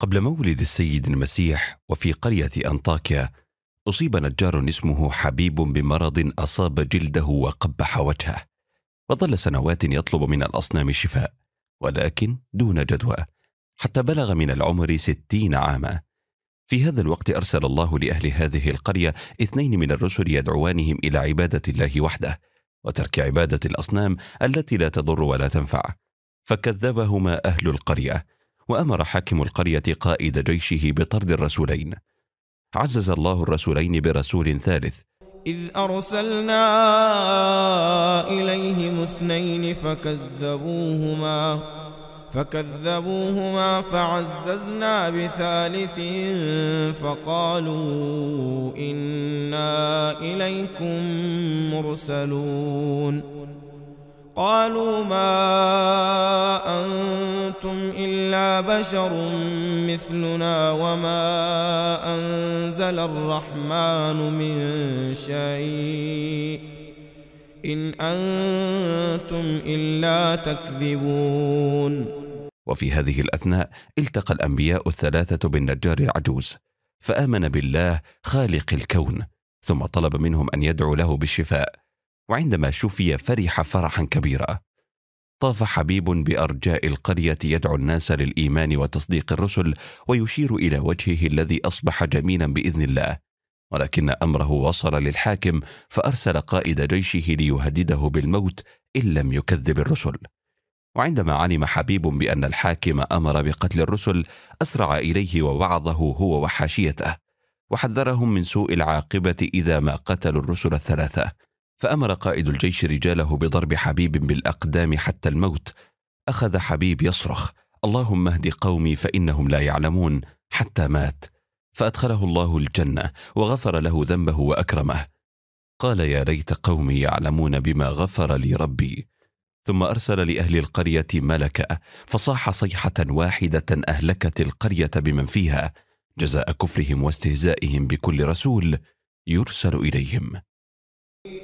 قبل مولد السيد المسيح وفي قرية أنطاكيا أصيب نجار اسمه حبيب بمرض أصاب جلده وقبح وجهه وظل سنوات يطلب من الأصنام شفاء ولكن دون جدوى حتى بلغ من العمر ستين عاما في هذا الوقت أرسل الله لأهل هذه القرية اثنين من الرسل يدعوانهم إلى عبادة الله وحده وترك عبادة الأصنام التي لا تضر ولا تنفع فكذبهما أهل القرية وأمر حاكم القرية قائد جيشه بطرد الرسولين عزز الله الرسولين برسول ثالث إذ أرسلنا إليهم اثنين فكذبوهما فكذبوهما فعززنا بثالث فقالوا إنا إليكم مرسلون قالوا ما أنتم إلا بشر مثلنا وما أنزل الرحمن من شيء إن أنتم إلا تكذبون وفي هذه الأثناء التقى الأنبياء الثلاثة بالنجار العجوز فآمن بالله خالق الكون ثم طلب منهم أن يدعوا له بالشفاء وعندما شفي فرح فرحا كبيرا طاف حبيب بارجاء القريه يدعو الناس للايمان وتصديق الرسل ويشير الى وجهه الذي اصبح جميلا باذن الله ولكن امره وصل للحاكم فارسل قائد جيشه ليهدده بالموت ان لم يكذب الرسل وعندما علم حبيب بان الحاكم امر بقتل الرسل اسرع اليه ووعظه هو وحاشيته وحذرهم من سوء العاقبه اذا ما قتلوا الرسل الثلاثه فأمر قائد الجيش رجاله بضرب حبيب بالأقدام حتى الموت أخذ حبيب يصرخ اللهم اهد قومي فإنهم لا يعلمون حتى مات فأدخله الله الجنة وغفر له ذنبه وأكرمه قال يا ليت قومي يعلمون بما غفر لي ربي ثم أرسل لأهل القرية ملكا فصاح صيحة واحدة أهلكت القرية بمن فيها جزاء كفرهم واستهزائهم بكل رسول يرسل إليهم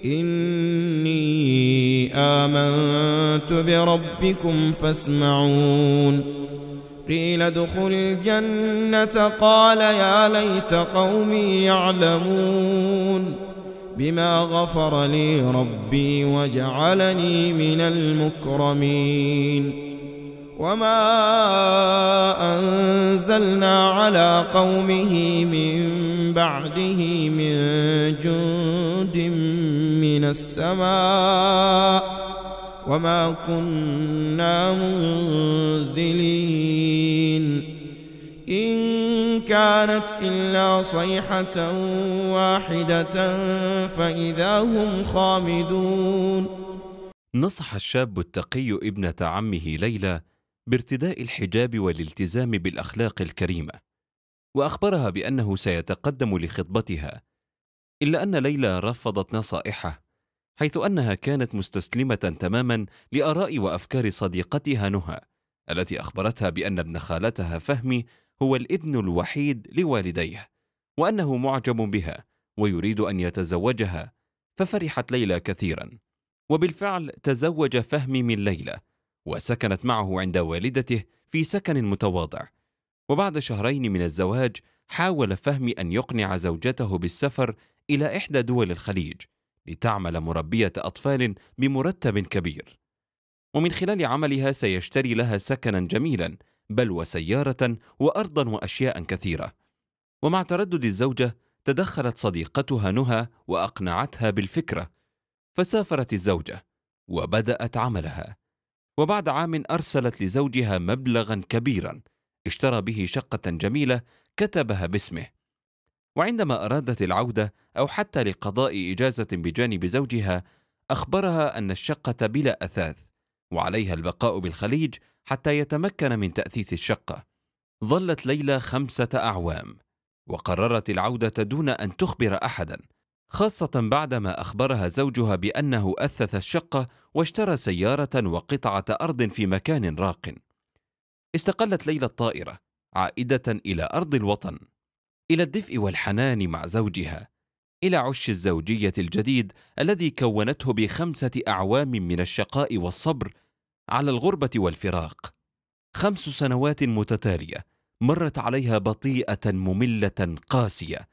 إني آمنت بربكم فاسمعون قيل ادخل الجنة قال يا ليت قومي يعلمون بما غفر لي ربي وجعلني من المكرمين وما أنزلنا على قومه من بعده من جند من السماء وما كنا منزلين إن كانت إلا صيحة واحدة فإذا هم خامدون نصح الشاب التقي ابنة عمه ليلى بارتداء الحجاب والالتزام بالأخلاق الكريمة وأخبرها بأنه سيتقدم لخطبتها إلا أن ليلى رفضت نصائحه حيث أنها كانت مستسلمة تماما لآراء وأفكار صديقتها نهى التي أخبرتها بأن ابن خالتها فهمي هو الابن الوحيد لوالديه وأنه معجب بها ويريد أن يتزوجها ففرحت ليلى كثيرا وبالفعل تزوج فهمي من ليلى وسكنت معه عند والدته في سكن متواضع وبعد شهرين من الزواج حاول فهمي أن يقنع زوجته بالسفر إلى إحدى دول الخليج لتعمل مربية أطفال بمرتب كبير ومن خلال عملها سيشتري لها سكنا جميلا بل وسيارة وأرضا وأشياء كثيرة ومع تردد الزوجة تدخلت صديقتها نهى وأقنعتها بالفكرة فسافرت الزوجة وبدأت عملها وبعد عام أرسلت لزوجها مبلغا كبيرا اشترى به شقة جميلة كتبها باسمه وعندما أرادت العودة أو حتى لقضاء إجازة بجانب زوجها أخبرها أن الشقة بلا أثاث وعليها البقاء بالخليج حتى يتمكن من تأثيث الشقة ظلت ليلى خمسة أعوام وقررت العودة دون أن تخبر أحدا خاصة بعدما أخبرها زوجها بأنه أثث الشقة واشترى سيارة وقطعة أرض في مكان راق استقلت ليلى الطائرة عائدة إلى أرض الوطن إلى الدفء والحنان مع زوجها إلى عش الزوجية الجديد الذي كونته بخمسة أعوام من الشقاء والصبر على الغربة والفراق خمس سنوات متتالية مرت عليها بطيئة مملة قاسية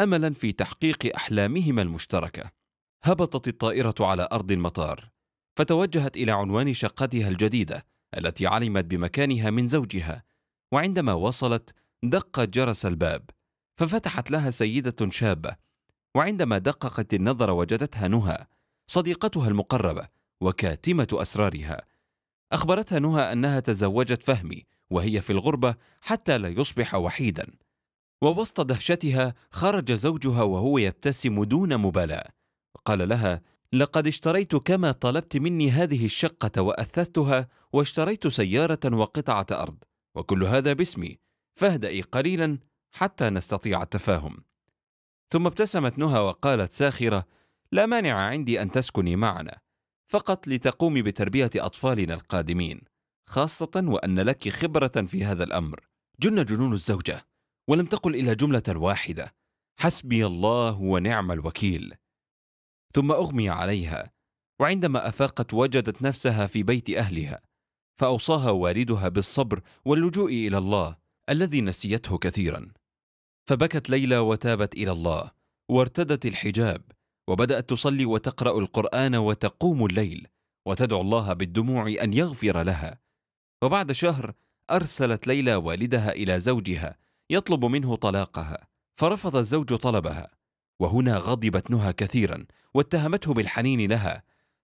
أملا في تحقيق أحلامهما المشتركة هبطت الطائرة على أرض المطار فتوجهت إلى عنوان شقتها الجديدة التي علمت بمكانها من زوجها وعندما وصلت دق جرس الباب ففتحت لها سيدة شابة وعندما دققت النظر وجدتها نهى صديقتها المقربة وكاتمة أسرارها أخبرتها نهى أنها تزوجت فهمي وهي في الغربة حتى لا يصبح وحيدا ووسط دهشتها خرج زوجها وهو يبتسم دون مبالاة قال لها لقد اشتريت كما طلبت مني هذه الشقة وأثثتها واشتريت سيارة وقطعة أرض وكل هذا باسمي فاهدئي قليلا حتى نستطيع التفاهم ثم ابتسمت نهى وقالت ساخره لا مانع عندي ان تسكني معنا فقط لتقومي بتربيه اطفالنا القادمين خاصه وان لك خبره في هذا الامر جن جنون الزوجه ولم تقل الا جمله واحده حسبي الله ونعم الوكيل ثم اغمي عليها وعندما افاقت وجدت نفسها في بيت اهلها فاوصاها والدها بالصبر واللجوء الى الله الذي نسيته كثيرا فبكت ليلى وتابت الى الله وارتدت الحجاب وبدات تصلي وتقرا القران وتقوم الليل وتدعو الله بالدموع ان يغفر لها وبعد شهر ارسلت ليلى والدها الى زوجها يطلب منه طلاقها فرفض الزوج طلبها وهنا غضبت نهى كثيرا واتهمته بالحنين لها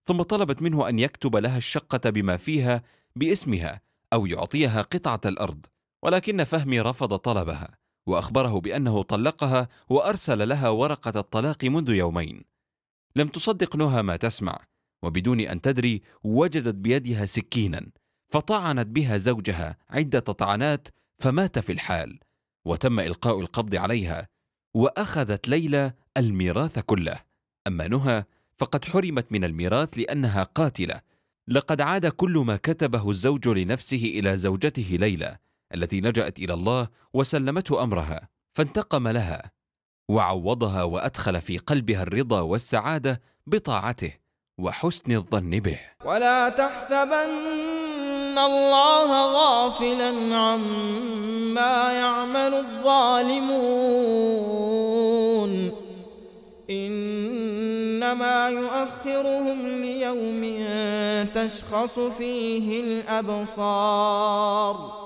ثم طلبت منه ان يكتب لها الشقه بما فيها باسمها او يعطيها قطعه الارض ولكن فهمي رفض طلبها وأخبره بأنه طلقها وأرسل لها ورقة الطلاق منذ يومين لم تصدق نهى ما تسمع وبدون أن تدري وجدت بيدها سكينا فطعنت بها زوجها عدة طعنات فمات في الحال وتم إلقاء القبض عليها وأخذت ليلى الميراث كله أما نهى فقد حرمت من الميراث لأنها قاتلة لقد عاد كل ما كتبه الزوج لنفسه إلى زوجته ليلى التي لجأت إلى الله وسلمته أمرها فانتقم لها وعوضها وأدخل في قلبها الرضا والسعادة بطاعته وحسن الظن به ولا تحسبن الله غافلا عما يعمل الظالمون إنما يؤخرهم ليوم تشخص فيه الأبصار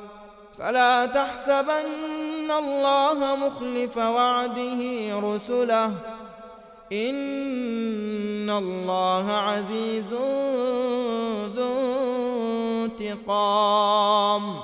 فلا تحسبن الله مخلف وعده رسله إن الله عزيز ذو انتقام